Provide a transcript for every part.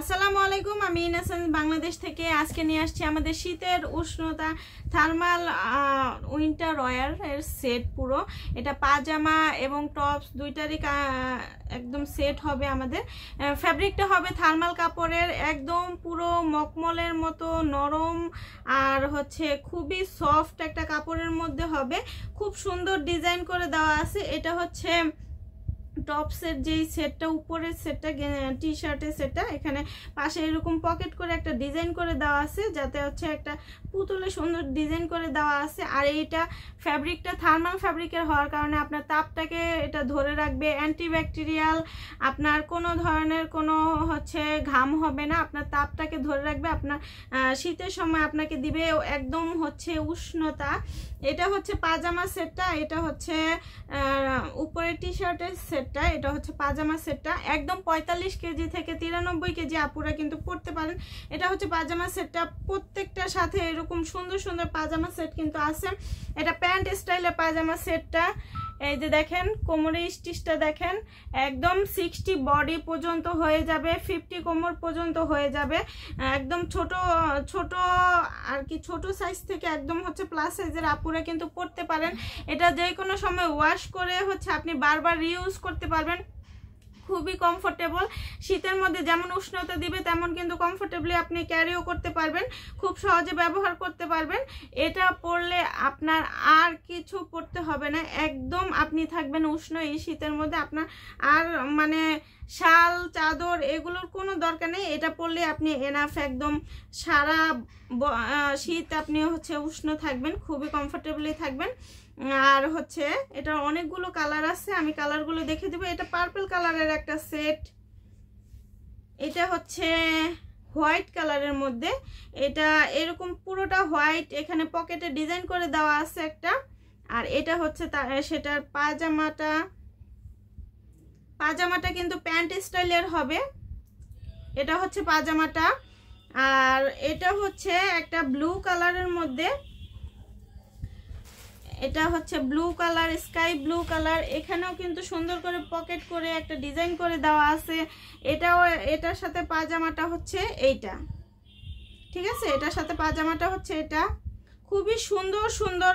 আসসালামু আলাইকুম আমি ইনাসান বাংলাদেশ থেকে আজকে নিয়ে আসছি আমাদের শীতের উষ্ণতা থার্মাল উইন্টার রয়্যাল এর সেট পুরো এটা পাজামা এবং টপস দুইটারই একদম সেট হবে আমাদের ফ্যাব্রিকটা হবে থার্মাল কাপড়ের একদম পুরো মকমলের মতো নরম আর হচ্ছে খুবই সফট একটা কাপড়ের মধ্যে হবে খুব সুন্দর ডিজাইন করে দেওয়া আছে এটা হচ্ছে টপসের যেই সেটটা উপরের সেটটা টি শার্টের সেটটা এখানে পাশে এরকম পকেট করে একটা ডিজাইন করে দেওয়া আছে যাতে হচ্ছে একটা পুতুলে সুন্দর ডিজাইন করে দেওয়া আছে আর এইটা ফ্যাব্রিকটা থার্মাল ফ্যাব্রিকের হওয়ার কারণে আপনার তাপটাকে এটা ধরে রাখবে অ্যান্টিব্যাকটেরিয়াল আপনার কোনো ধরনের কোনো হচ্ছে ঘাম হবে না আপনার তাপটাকে ধরে রাখবে আপনার শীতের সময় আপনাকে দিবে একদম হচ্ছে উষ্ণতা এটা হচ্ছে পাজামা সেটটা এটা হচ্ছে উপরে টি শার্টের সেট সেটটা এটা হচ্ছে পাজামা সেটটা একদম পঁয়তাল্লিশ কেজি থেকে তিরানব্বই কেজি আপুরা কিন্তু পড়তে পারেন এটা হচ্ছে পাজামা সেটটা প্রত্যেকটার সাথে এরকম সুন্দর সুন্দর পাজামা সেট কিন্তু আছে এটা প্যান্ট স্টাইলের পাজামা সেটটা এই যে দেখেন কোমরে স্টিচটা দেখেন একদম সিক্সটি বডি পর্যন্ত হয়ে যাবে ফিফটি কোমর পর্যন্ত হয়ে যাবে একদম ছোট ছোট আর কি ছোট সাইজ থেকে একদম হচ্ছে প্লাস সাইজের আপুরা কিন্তু পরতে পারেন এটা যে কোনো সময় ওয়াশ করে হচ্ছে আপনি বারবার রিউজ করতে পারবেন খুবই কমফোর্টেবল শীতের মধ্যে যেমন উষ্ণতা দিবে তেমন কিন্তু কমফোর্টেবলি আপনি ক্যারিও করতে পারবেন খুব সহজে ব্যবহার করতে পারবেন এটা পরলে আপনার আর কিছু পড়তে হবে না একদম আপনি থাকবেন উষ্ণ এই শীতের মধ্যে আপনার আর মানে শাল চাদর এগুলোর কোনো দরকার নেই এটা পরলে আপনি এনাফ একদম সারা শীত আপনি হচ্ছে উষ্ণ থাকবেন খুবই কমফোর্টেবলি থাকবেন আর হচ্ছে এটা অনেকগুলো কালার আছে আমি কালারগুলো দেখে দেবো এটা পার্পল কালারের একটা সেট এটা হচ্ছে হোয়াইট কালারের মধ্যে এটা এরকম পুরোটা হোয়াইট এখানে পকেটে ডিজাইন করে দেওয়া আছে একটা আর এটা হচ্ছে সেটার পাজামাটা পাজামাটা কিন্তু প্যান্ট স্টাইলের হবে এটা হচ্ছে পাজামাটা আর এটা হচ্ছে একটা ব্লু কালারের মধ্যে এটা হচ্ছে blue colour sky blue colour এখানেও কিন্তু সুন্দর করে পকেট করে একটা ডিজাইন করে দেওয়া আছে এটাও এটার সাথে পাজামাটা হচ্ছে এইটা ঠিক আছে এটার সাথে পাজামাটা হচ্ছে এটা খুবই সুন্দর সুন্দর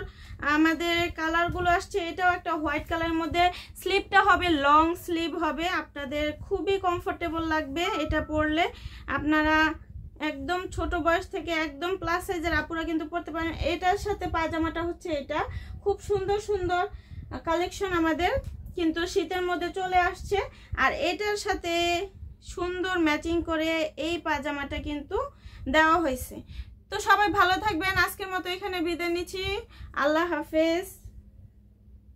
আমাদের কালারগুলো আসছে এটাও একটা হোয়াইট কালারের মধ্যে স্লিভটা হবে লং স্লিভ হবে আপনাদের খুবই কমফোর্টেবল লাগবে এটা পরলে আপনারা একদম ছোট বয়স থেকে একদম প্লাস সাইজের আপুরা কিন্তু পড়তে পারেন এটার সাথে পাজামাটা হচ্ছে এটা খুব সুন্দর সুন্দর কালেকশন আমাদের কিন্তু শীতের মধ্যে চলে আসছে আর এটার সাথে সুন্দর ম্যাচিং করে এই পাজামাটা কিন্তু দেওয়া হয়েছে তো সবাই ভালো থাকবেন আজকের মতো এখানে বিদায় নিচ্ছি আল্লাহ হাফেজ